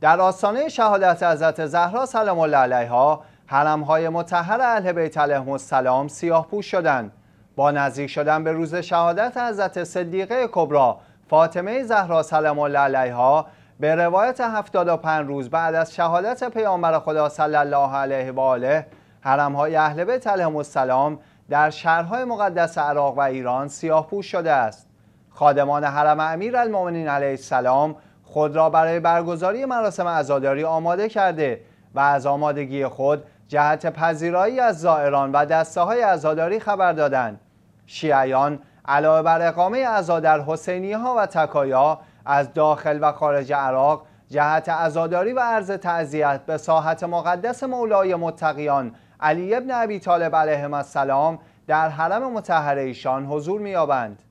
در آستانه شهادت حضرت زهرا سلام الله علیها حرمهای متحر اهل بیت علیهم السلام سیاه پوش شدند با نزدیک شدن به روز شهادت حضرت صدیقه کبرا فاطمه زهرا سلام الله علیها به روایت 75 روز بعد از شهادت پیامبر خدا صلی الله علیه و آله حرمهای اهل بیت علیهم السلام در شهرهای مقدس عراق و ایران سیاه پوش شده است خادمان حرم امیرالمومنین علیه السلام خود را برای برگزاری مراسم عزاداری آماده کرده و از آمادگی خود جهت پذیرایی از زائران و دسته های عزاداری خبر دادند شیعیان علاوه بر اقامه عزا در حسینی ها و تکایا از داخل و خارج عراق جهت عزاداری و عرض تعذیت به ساحت مقدس مولای متقیان علی ابن ابی طالب علیهم السلام در حرم متحره ایشان حضور می‌یابند